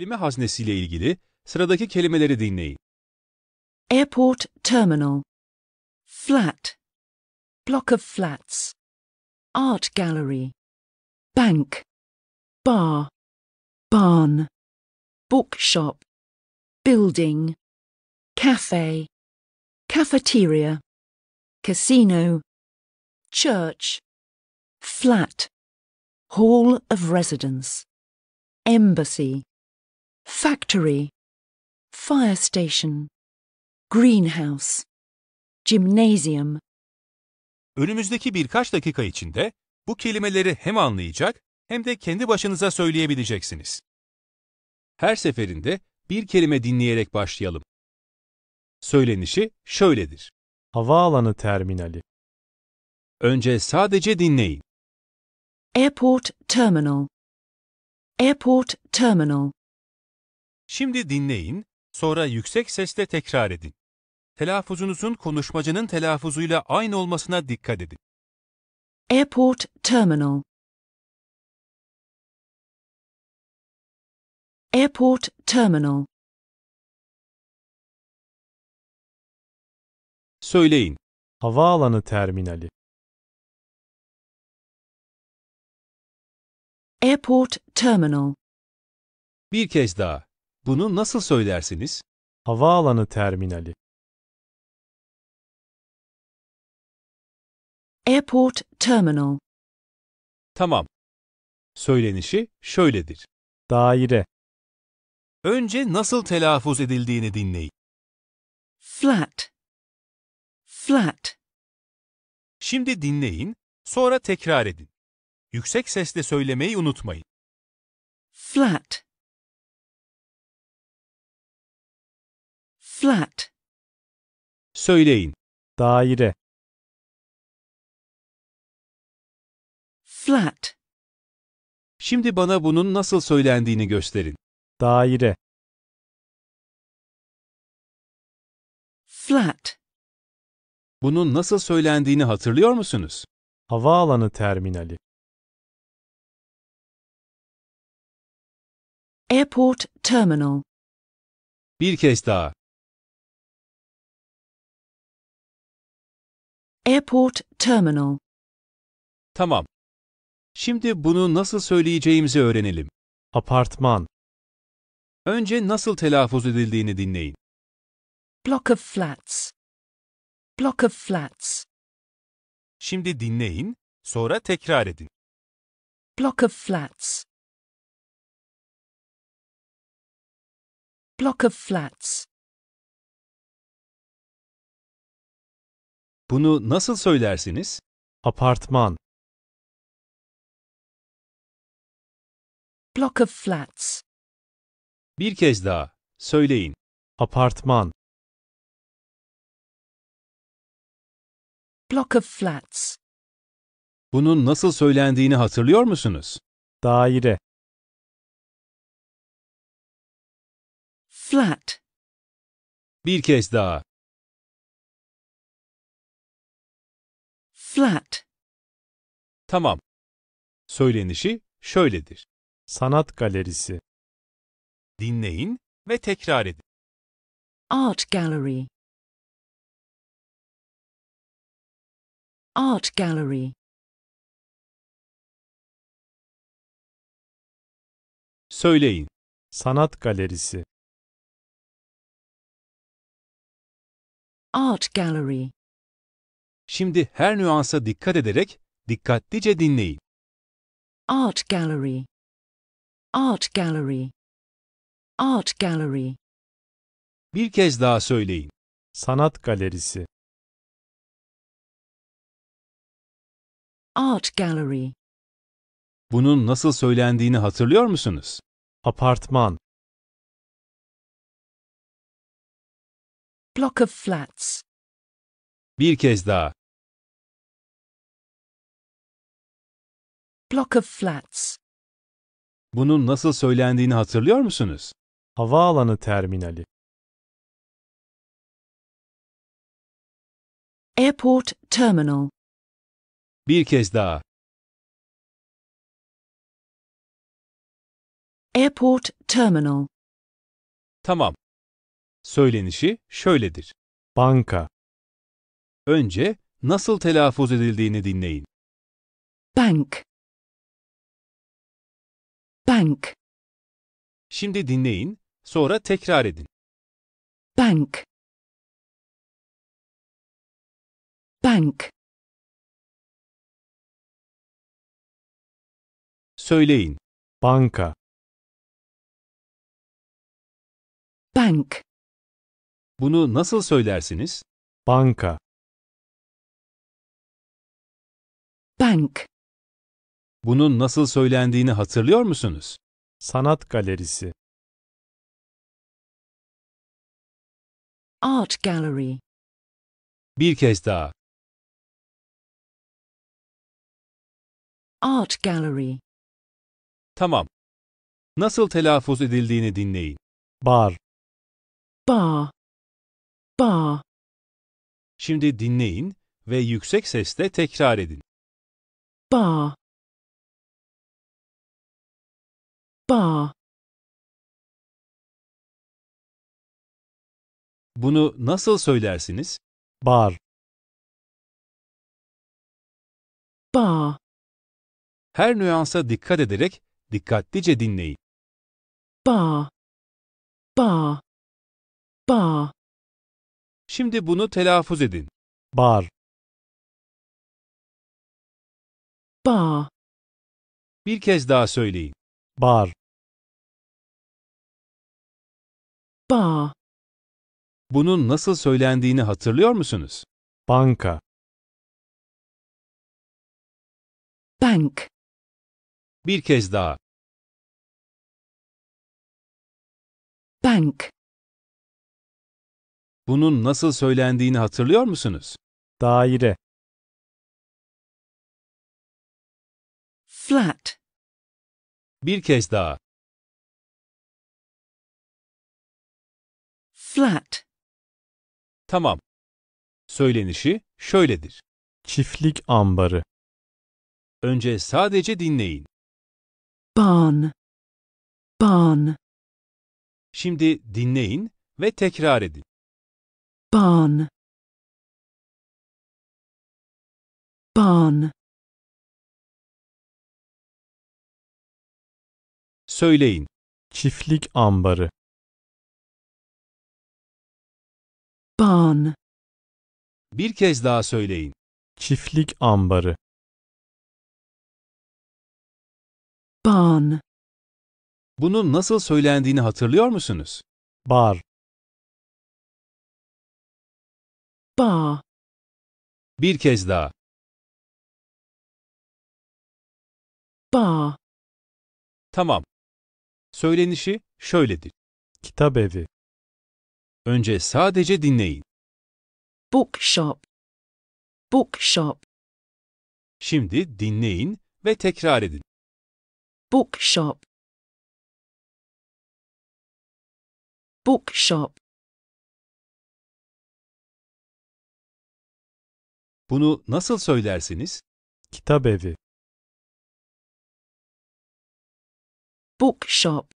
Kelime haznesiyle ilgili sıradaki kelimeleri dinleyin. Airport terminal flat block of flats art gallery bank bar barn bookshop building cafe cafeteria casino church flat hall of residence embassy factory, fire station, greenhouse, gymnasium. Önümüzdeki birkaç dakika içinde bu kelimeleri hem anlayacak hem de kendi başınıza söyleyebileceksiniz. Her seferinde bir kelime dinleyerek başlayalım. Söylenişi şöyledir. Havaalanı terminali. Önce sadece dinleyin. Airport terminal. Airport terminal. Şimdi dinleyin, sonra yüksek sesle tekrar edin. Telaffuzunuzun konuşmacının telaffuzuyla aynı olmasına dikkat edin. Airport Terminal Airport Terminal Söyleyin. Havaalanı terminali. Airport Terminal Bir kez daha. Bunu nasıl söylersiniz? Havaalanı terminali. Airport terminal. Tamam. Söylenişi şöyledir. Daire. Önce nasıl telaffuz edildiğini dinleyin. Flat. Flat. Şimdi dinleyin, sonra tekrar edin. Yüksek sesle söylemeyi unutmayın. Flat. Flat. Söyleyin. Daire. Flat. Şimdi bana bunun nasıl söylendiğini gösterin. Daire. Flat. Bunun nasıl söylendiğini hatırlıyor musunuz? Havaalanı terminali. Airport terminal. Bir kez daha. Airport terminal. Tamam. Şimdi bunu nasıl söyleyeceğimizi öğrenelim. Apartman. Önce nasıl telaffuz edildiğini dinleyin. Block of flats. Block of flats. Şimdi dinleyin, sonra tekrar edin. Block of flats. Block of flats. Bunu nasıl söylersiniz? Apartman. Block of flats. Bir kez daha söyleyin. Apartman. Block of flats. Bunun nasıl söylendiğini hatırlıyor musunuz? Daire. Flat. Bir kez daha flat. Tamam. Söylenişi şöyledir. Sanat galerisi. Dinleyin ve tekrar edin. Art gallery. Art gallery. Söyleyin. Sanat galerisi. Art gallery. Şimdi her nüansa dikkat ederek dikkatlice dinleyin. Art Gallery Art Gallery Art Gallery Bir kez daha söyleyin. Sanat Galerisi Art Gallery Bunun nasıl söylendiğini hatırlıyor musunuz? Apartman Block of Flats Bir kez daha. block of flats. Bunun nasıl söylendiğini hatırlıyor musunuz? Havaalanı terminali. Airport terminal. Bir kez daha. Airport terminal. Tamam. Söylenişi şöyledir. Banka. Önce nasıl telaffuz edildiğini dinleyin. Bank. Bank. Şimdi dinleyin, sonra tekrar edin. Bank. Bank. Söyleyin. Banka. Bank. Bunu nasıl söylersiniz? Banka. Bank. Bunun nasıl söylendiğini hatırlıyor musunuz? Sanat galerisi. Art gallery. Bir kez daha. Art gallery. Tamam. Nasıl telaffuz edildiğini dinleyin. Bar. Bar. Bar. Şimdi dinleyin ve yüksek sesle tekrar edin. Bar. bar. Bunu nasıl söylersiniz? Bar. Bar. Her nüansa dikkat ederek dikkatlice dinleyin. Bar. Bar. Bar. Şimdi bunu telaffuz edin. Bar. Bar. Bir kez daha söyleyin. Bar. Bar. Bunun nasıl söylendiğini hatırlıyor musunuz? Banka. Bank. Bir kez daha. Bank. Bunun nasıl söylendiğini hatırlıyor musunuz? Daire. Flat. Bir kez daha. Flat. Tamam. Söylenişi şöyledir. Çiftlik ambarı. Önce sadece dinleyin. Barn. Barn. Şimdi dinleyin ve tekrar edin. Barn. Barn. Söyleyin. Çiftlik ambarı. Barn. Bir kez daha söyleyin. Çiftlik ambarı. Barn. Bunun nasıl söylendiğini hatırlıyor musunuz? Bar. Bar. Bir kez daha. Bar. Tamam. Söylenişi şöyledir. Kitap evi. Önce sadece dinleyin. Bookshop. Bookshop. Şimdi dinleyin ve tekrar edin. Bookshop. Bookshop. Bunu nasıl söylersiniz? Kitap evi. Bookshop.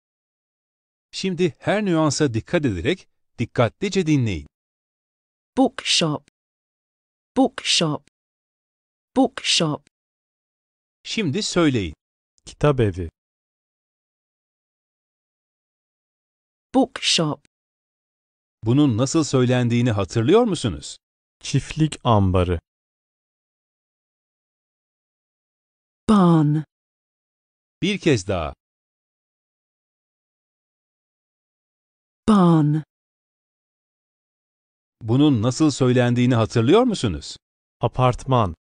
Şimdi her nüansa dikkat ederek Dikkatlice dinleyin. Bookshop. Bookshop. Bookshop. Şimdi söyleyin. Kitap evi. Bookshop. Bunun nasıl söylendiğini hatırlıyor musunuz? Çiftlik ambarı. Barn. Bir kez daha. Barn bunun nasıl söylendiğini hatırlıyor musunuz? Apartman.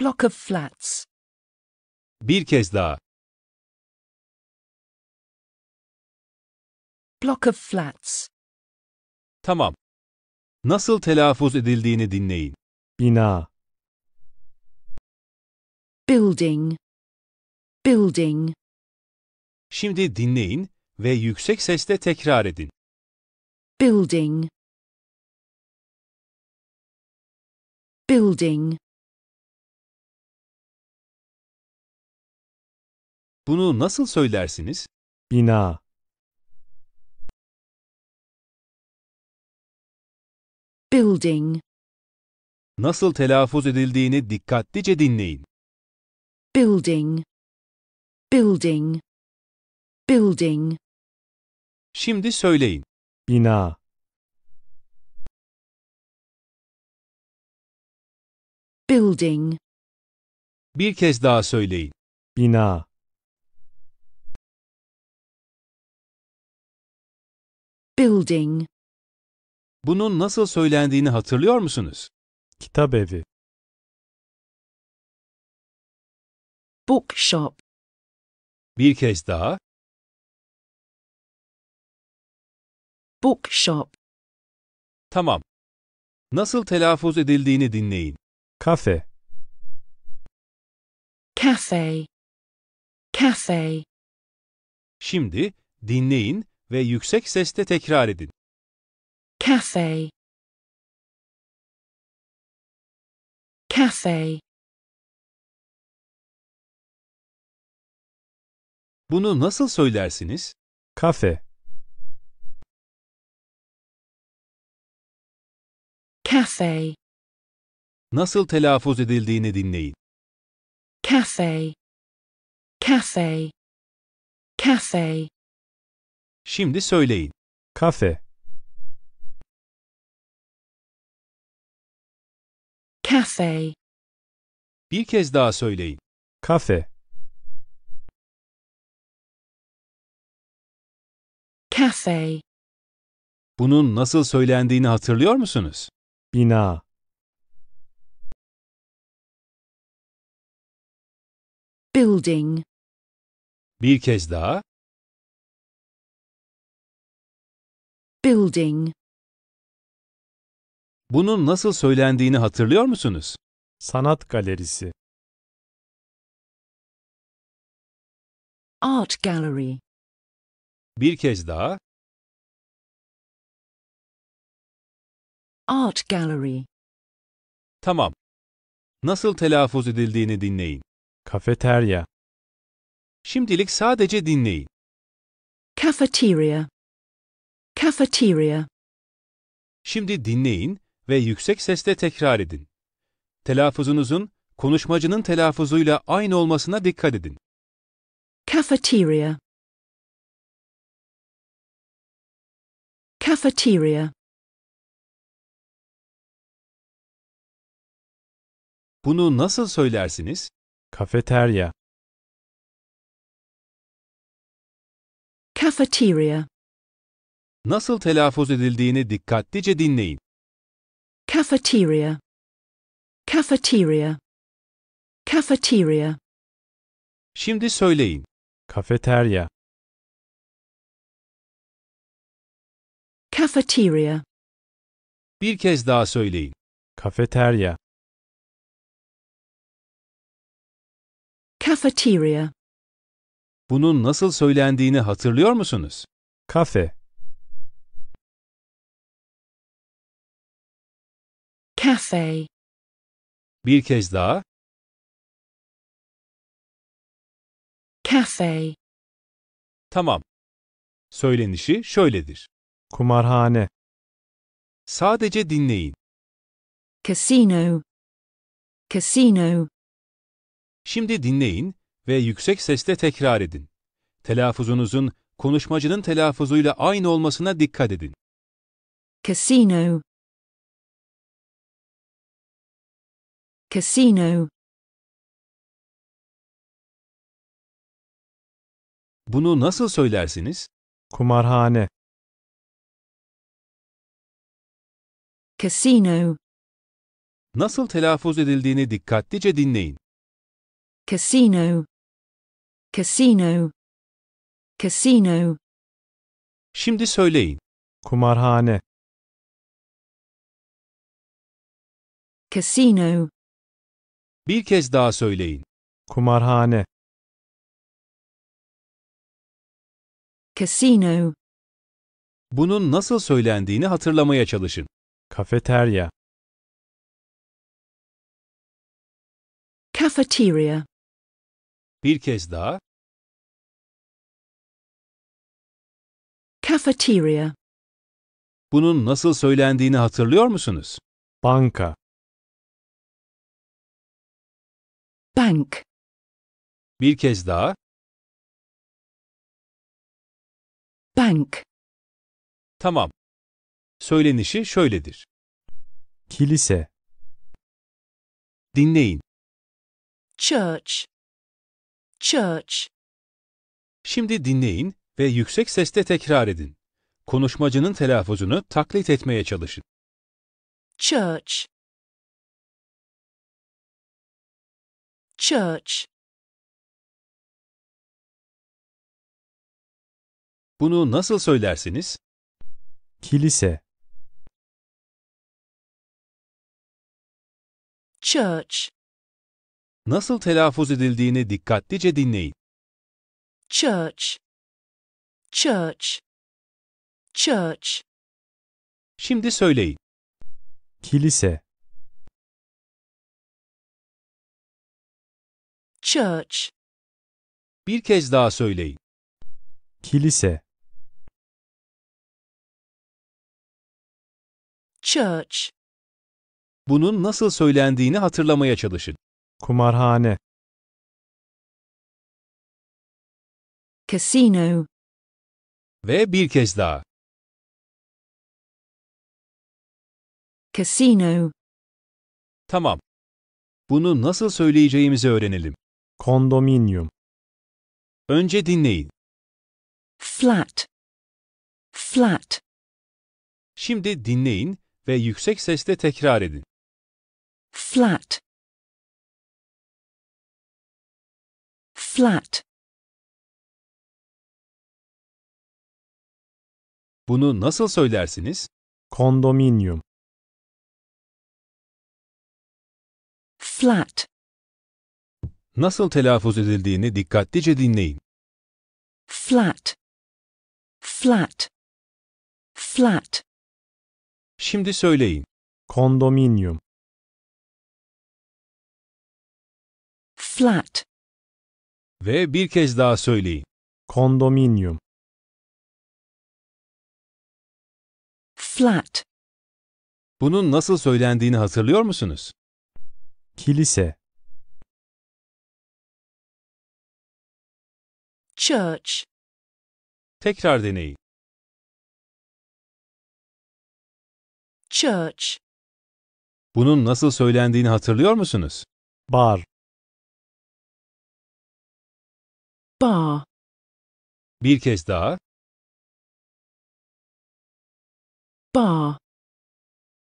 Block of flats. Bir kez daha. Block of flats. Tamam. Nasıl telaffuz edildiğini dinleyin. Bina. Building. Building. Şimdi dinleyin ve yüksek sesle tekrar edin. Building Building Bunu nasıl söylersiniz? Bina Building Nasıl telaffuz edildiğini dikkatlice dinleyin. Building Building Building Şimdi söyleyin. Bina. building, Bir kez daha söyleyin. Bina. building, Bunun nasıl söylendiğini hatırlıyor musunuz? Kitap evi. bookshop, Bir kez daha. Bookshop. Tamam. Nasıl telaffuz edildiğini dinleyin. Kafe, Cafe. Cafe. Şimdi dinleyin ve yüksek sesle tekrar edin. Cafe. Cafe. Bunu nasıl söylersiniz? kafe. Cafe. Nasıl telaffuz edildiğini dinleyin. Cafe. Cafe. Cafe. Şimdi söyleyin. Cafe. Cafe. Bir kez daha söyleyin. Cafe. Cafe. Bunun nasıl söylendiğini hatırlıyor musunuz? bina building Bir kez daha building bunun nasıl söylendiğini hatırlıyor musunuz? sanat galerisi art gallery Bir kez daha Art gallery. Tamam. Nasıl telaffuz edildiğini dinleyin. Kafeterya. Şimdilik sadece dinleyin. Cafeteria. Cafeteria. Şimdi dinleyin ve yüksek sesle tekrar edin. Telaffuzunuzun konuşmacının telaffuzuyla aynı olmasına dikkat edin. Cafeteria. Cafeteria. Bunu nasıl söylersiniz? Kafeterya. Cafeteria. Nasıl telaffuz edildiğini dikkatlice dinleyin. Cafeteria. Cafeteria. Cafeteria. Şimdi söyleyin. Kafeterya. Cafeteria. Bir kez daha söyleyin. Kafeterya. Cafeteria. Bunun nasıl söylendiğini hatırlıyor musunuz? Kafe. Cafe. Bir kez daha. Cafe. Tamam. Söylenişi şöyledir. Kumarhane. Sadece dinleyin. Casino. Casino. Şimdi dinleyin ve yüksek sesle tekrar edin. Telaffuzunuzun konuşmacının telaffuzuyla aynı olmasına dikkat edin. Casino Casino Bunu nasıl söylersiniz? Kumarhane Casino Nasıl telaffuz edildiğini dikkatlice dinleyin casino casino casino Şimdi söyleyin. Kumarhane. casino Bir kez daha söyleyin. Kumarhane. casino Bunun nasıl söylendiğini hatırlamaya çalışın. Kafeterya. cafeteria bir kez daha. Cafeteria. Bunun nasıl söylendiğini hatırlıyor musunuz? Banka. Bank. Bir kez daha. Bank. Tamam. Söylenişi şöyledir. Kilise. Dinleyin. Church. Church. Şimdi dinleyin ve yüksek sesle tekrar edin. Konuşmacının telaffuzunu taklit etmeye çalışın. Church. Church. Bunu nasıl söylersiniz? Kilise. Church nasıl telaffuz edildiğini dikkatlice dinleyin. Church. Church. Church. Şimdi söyleyin. Kilise. Church. Bir kez daha söyleyin. Kilise. Church. Bunun nasıl söylendiğini hatırlamaya çalışın. Kumarhane. Casino. Ve bir kez daha. Casino. Tamam. Bunu nasıl söyleyeceğimizi öğrenelim. Kondominium. Önce dinleyin. Flat. Flat. Şimdi dinleyin ve yüksek sesle tekrar edin. Flat. Flat. Bunu nasıl söylersiniz? Kondominium. Flat. Nasıl telaffuz edildiğini dikkatlice dinleyin. Flat. Flat. Flat. Şimdi söyleyin. Kondominium. Flat. Ve bir kez daha söyleyin. Kondominium. Flat. Bunun nasıl söylendiğini hatırlıyor musunuz? Kilise. Church. Tekrar deneyin. Church. Bunun nasıl söylendiğini hatırlıyor musunuz? Bar. bar Bir kez daha. bar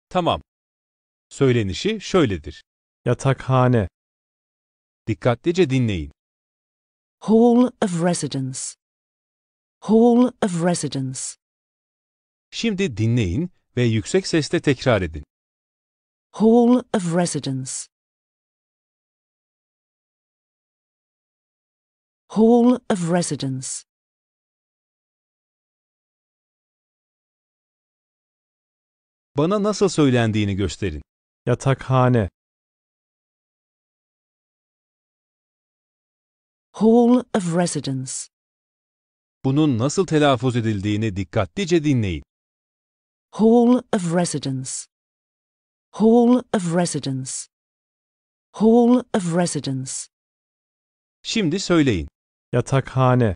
Tamam. Söylenişi şöyledir. Yatakhane. Dikkatlice dinleyin. hall of residence hall of residence Şimdi dinleyin ve yüksek sesle tekrar edin. hall of residence Hall of Residence Bana nasıl söylendiğini gösterin. Yatakhane Hall of Residence Bunun nasıl telaffuz edildiğini dikkatlice dinleyin. Hall of Residence Hall of Residence Hall of Residence Şimdi söyleyin. Yatakhane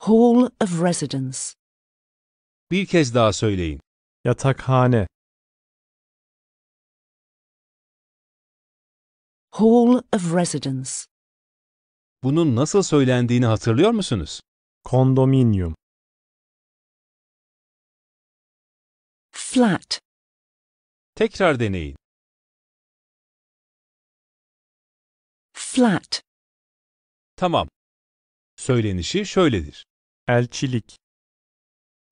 Hall of Residence Bir kez daha söyleyin. Yatakhane Hall of Residence Bunun nasıl söylendiğini hatırlıyor musunuz? Kondominium Flat Tekrar deneyin. Flat. Tamam. Söylenişi şöyledir. Elçilik.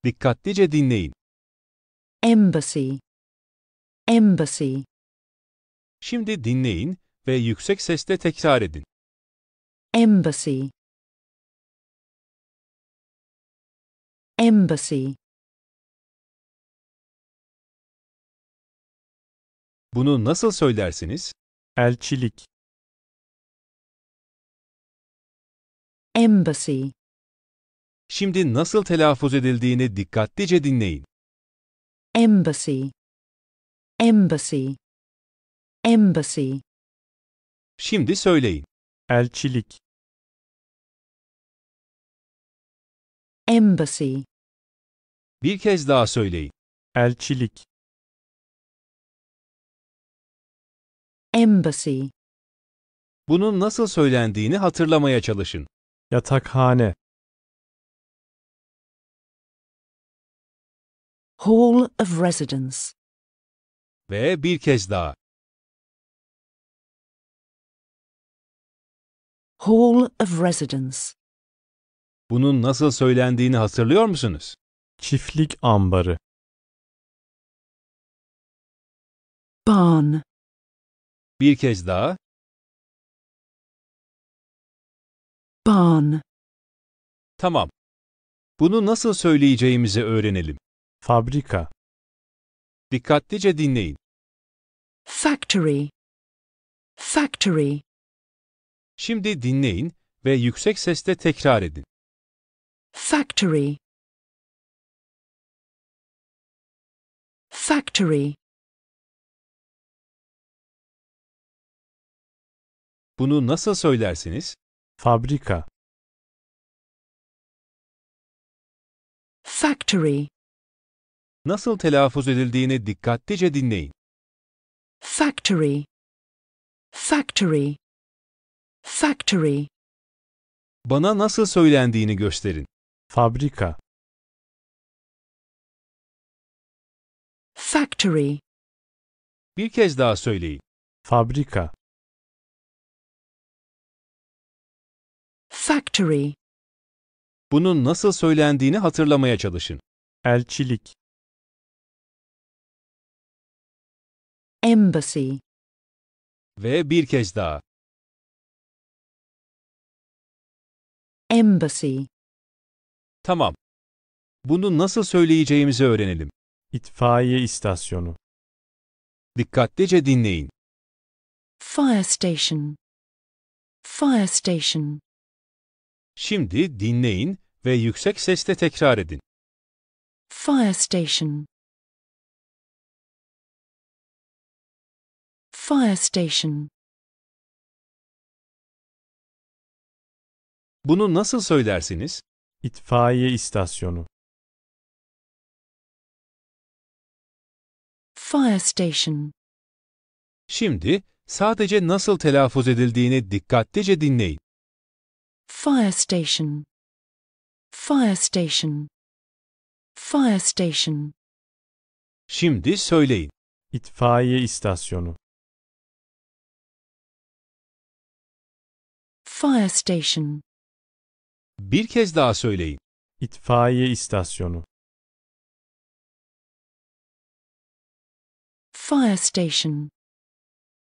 Dikkatlice dinleyin. Embassy. Embassy. Şimdi dinleyin ve yüksek sesle tekrar edin. Embassy. Embassy. Bunu nasıl söylersiniz? Elçilik. Embassy. Şimdi nasıl telaffuz edildiğini dikkatlice dinleyin. Embassy. Embassy. Embassy. Şimdi söyleyin. Elçilik. Embassy. Bir kez daha söyleyin. Elçilik. Embassy. Bunun nasıl söylendiğini hatırlamaya çalışın. Yatakhane Hall of Residence Ve bir kez daha. Hall of Residence Bunun nasıl söylendiğini hatırlıyor musunuz? Çiftlik ambarı Barn Bir kez daha. Barn. Tamam. Bunu nasıl söyleyeceğimizi öğrenelim. Fabrika. Dikkatlice dinleyin. Factory. Factory. Şimdi dinleyin ve yüksek sesle tekrar edin. Factory. Factory. Bunu nasıl söylersiniz? fabrika factory nasıl telaffuz edildiğini dikkatlice dinleyin. Factory Factory Factory Bana nasıl söylendiğini gösterin. Fabrika Factory Bir kez daha söyleyin. Fabrika Factory. Bunun nasıl söylendiğini hatırlamaya çalışın. Elçilik. Embassy. Ve bir kez daha. Embassy. Tamam. Bunu nasıl söyleyeceğimizi öğrenelim. İtfaiye istasyonu. Dikkatlice dinleyin. Fire station. Fire station. Şimdi dinleyin ve yüksek sesle tekrar edin. Fire station. Fire station. Bunu nasıl söylersiniz? İtfaiye istasyonu. Fire station. Şimdi sadece nasıl telaffuz edildiğini dikkatlice dinleyin. Fire station. Fire station. Fire station. Şimdi söyleyin. İtfaiye istasyonu. Fire station. Bir kez daha söyleyin. İtfaiye istasyonu. Fire station.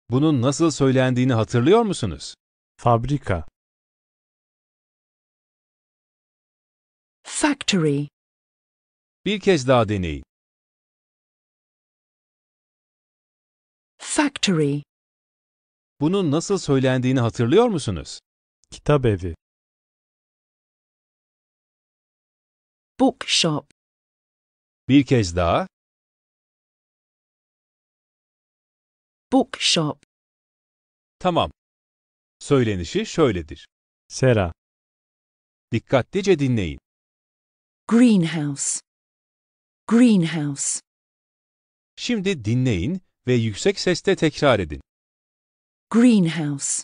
Bunun nasıl söylendiğini hatırlıyor musunuz? Fabrika. Factory. Bir kez daha deneyin. Factory. Bunun nasıl söylendiğini hatırlıyor musunuz? Kitap evi. Bookshop. Bir kez daha. Bookshop. Tamam. Söylenişi şöyledir. Sera. Dikkatlice dinleyin greenhouse greenhouse Şimdi dinleyin ve yüksek sesle tekrar edin. greenhouse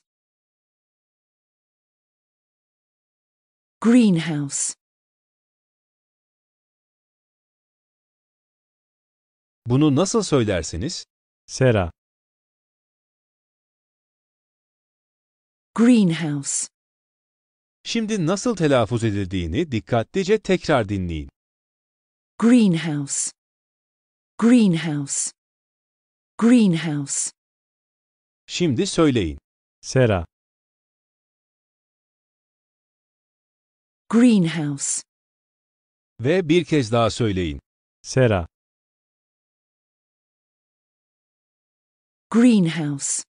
greenhouse Bunu nasıl söylersiniz? Sera. greenhouse Şimdi nasıl telaffuz edildiğini dikkatlice tekrar dinleyin. Greenhouse. Greenhouse. Greenhouse. Şimdi söyleyin. Sera. Greenhouse. Ve bir kez daha söyleyin. Sera. Greenhouse.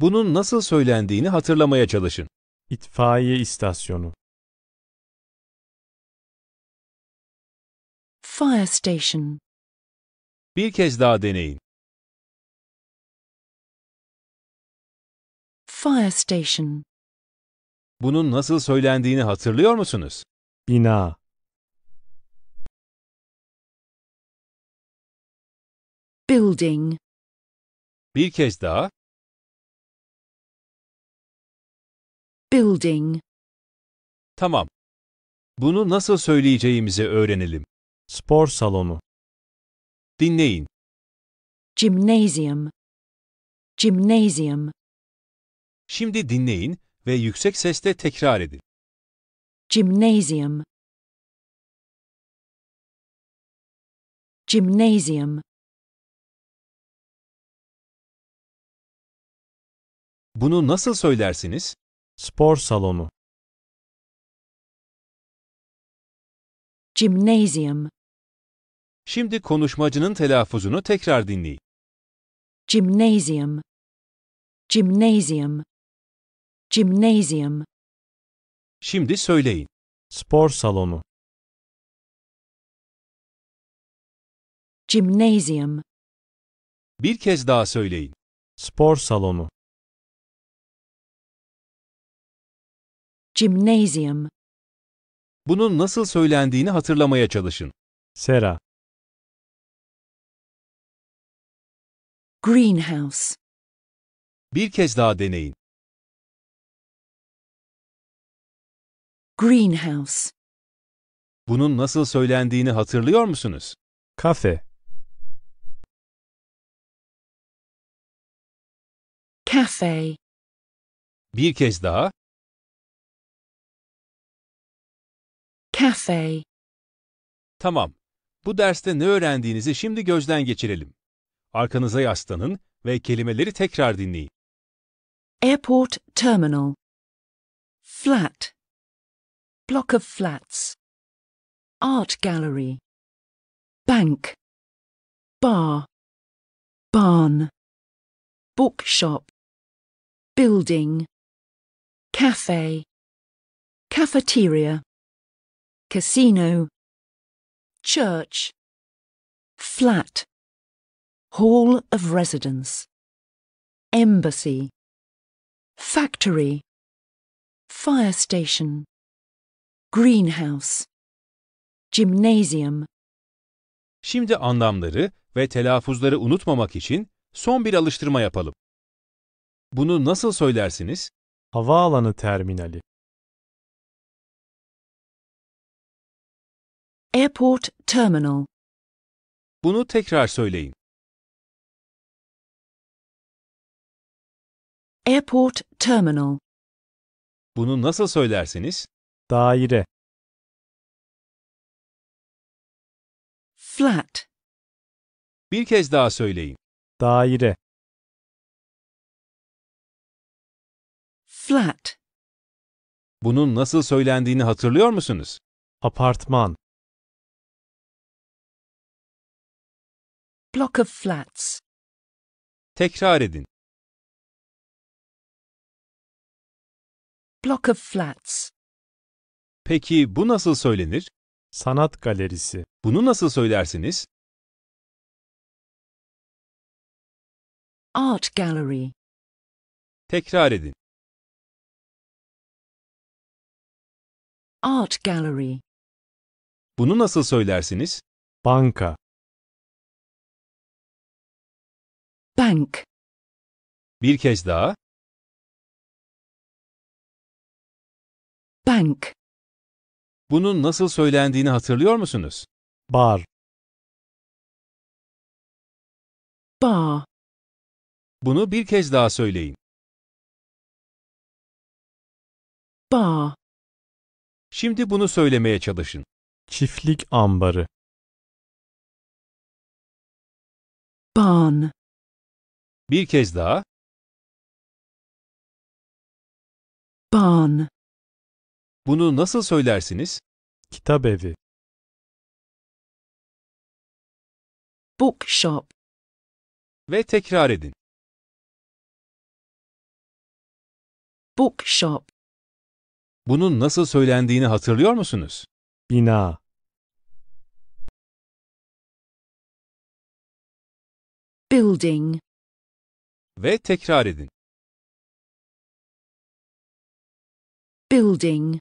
Bunun nasıl söylendiğini hatırlamaya çalışın. İtfaiye istasyonu. Fire station. Bir kez daha deneyin. Fire station. Bunun nasıl söylendiğini hatırlıyor musunuz? Bina. Building. Bir kez daha. building. Tamam. Bunu nasıl söyleyeceğimizi öğrenelim. Spor salonu. Dinleyin. Gymnasium. Gymnasium. Şimdi dinleyin ve yüksek sesle tekrar edin. Gymnasium. Gymnasium. Bunu nasıl söylersiniz? Spor salonu. Gymnasium. Şimdi konuşmacının telaffuzunu tekrar dinleyin. Gymnasium. Gymnasium. Gymnasium. Şimdi söyleyin. Spor salonu. Gymnasium. Bir kez daha söyleyin. Spor salonu. Gymnasium. Bunun nasıl söylendiğini hatırlamaya çalışın. Sera. Greenhouse. Bir kez daha deneyin. Greenhouse. Bunun nasıl söylendiğini hatırlıyor musunuz? Kafe. Cafe. Bir kez daha. Cafe. Tamam. Bu derste ne öğrendiğinizi şimdi gözden geçirelim. Arkanıza yaslanın ve kelimeleri tekrar dinleyin. Airport terminal. Flat. Block of flats. Art gallery. Bank. Bar. Barn. Bookshop. Building. Cafe. Cafeteria casino, church, flat, hall of residence, embassy, factory, fire station, greenhouse, gymnasium. Şimdi anlamları ve telaffuzları unutmamak için son bir alıştırma yapalım. Bunu nasıl söylersiniz? Havaalanı terminali Airport terminal. Bunu tekrar söyleyin. Airport terminal. Bunu nasıl söylersiniz? Daire. Flat. Bir kez daha söyleyin. Daire. Flat. Bunun nasıl söylendiğini hatırlıyor musunuz? Apartman. Block of flats. Tekrar edin. Block of flats. Peki bu nasıl söylenir? Sanat galerisi. Bunu nasıl söylersiniz? Art gallery. Tekrar edin. Art gallery. Bunu nasıl söylersiniz? Banka. Bank. Bir kez daha. Bank. Bunun nasıl söylendiğini hatırlıyor musunuz? Bar. Bar. Bunu bir kez daha söyleyin. Bar. Şimdi bunu söylemeye çalışın. Çiftlik ambarı. Barn. Bir kez daha. Barn. Bunu nasıl söylersiniz? Kitap evi. Bookshop. Ve tekrar edin. Bookshop. Bunun nasıl söylendiğini hatırlıyor musunuz? Bina. Building. Ve tekrar edin. Building.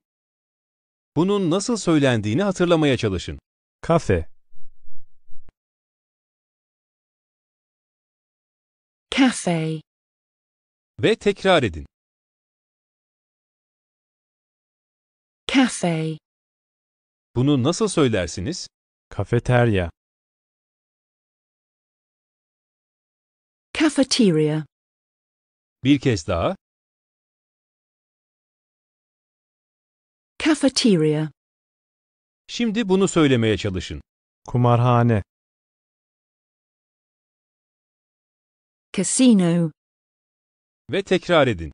Bunun nasıl söylendiğini hatırlamaya çalışın. Kafe. Cafe. Ve tekrar edin. Cafe. Bunu nasıl söylersiniz? Kafeterya. Cafeteria. Bir kez daha. Cafeteria. Şimdi bunu söylemeye çalışın. Kumarhane. Casino. Ve tekrar edin.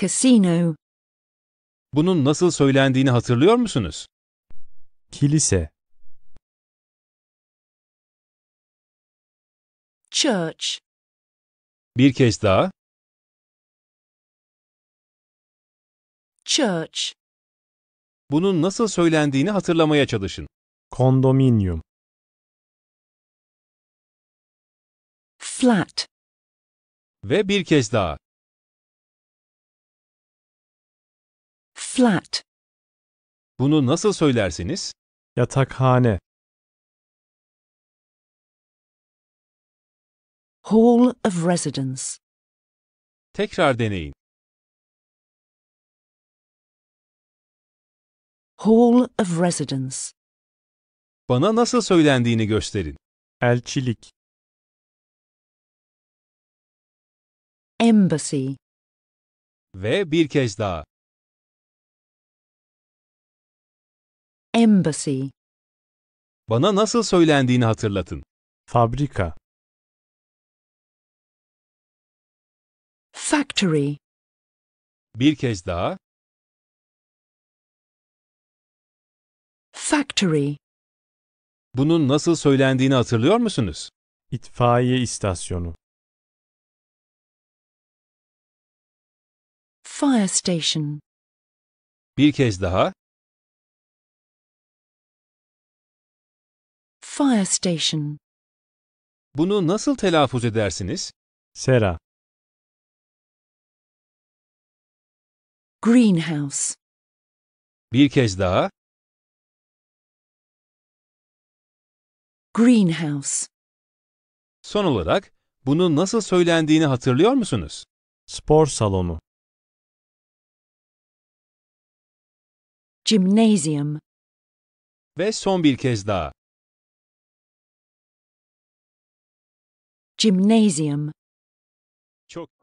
Casino. Bunun nasıl söylendiğini hatırlıyor musunuz? Kilise. Church. Bir kez daha. Church. Bunun nasıl söylendiğini hatırlamaya çalışın. Kondominium. Flat. Ve bir kez daha. Flat. Bunu nasıl söylersiniz? Yatakhane. Hall of Residence. Tekrar deneyin. Hall of Residence. Bana nasıl söylendiğini gösterin. Elçilik. Embassy. Ve bir kez daha. Embassy. Bana nasıl söylendiğini hatırlatın. Fabrika. Factory. Bir kez daha. Factory. Bunun nasıl söylendiğini hatırlıyor musunuz? İtfaiye istasyonu. Fire station. Bir kez daha. Fire station. Bunu nasıl telaffuz edersiniz? Sera. Greenhouse. Bir kez daha. Greenhouse. Son olarak bunu nasıl söylendiğini hatırlıyor musunuz? Spor salonu. Gymnasium. Ve son bir kez daha. Gymnasium. Çok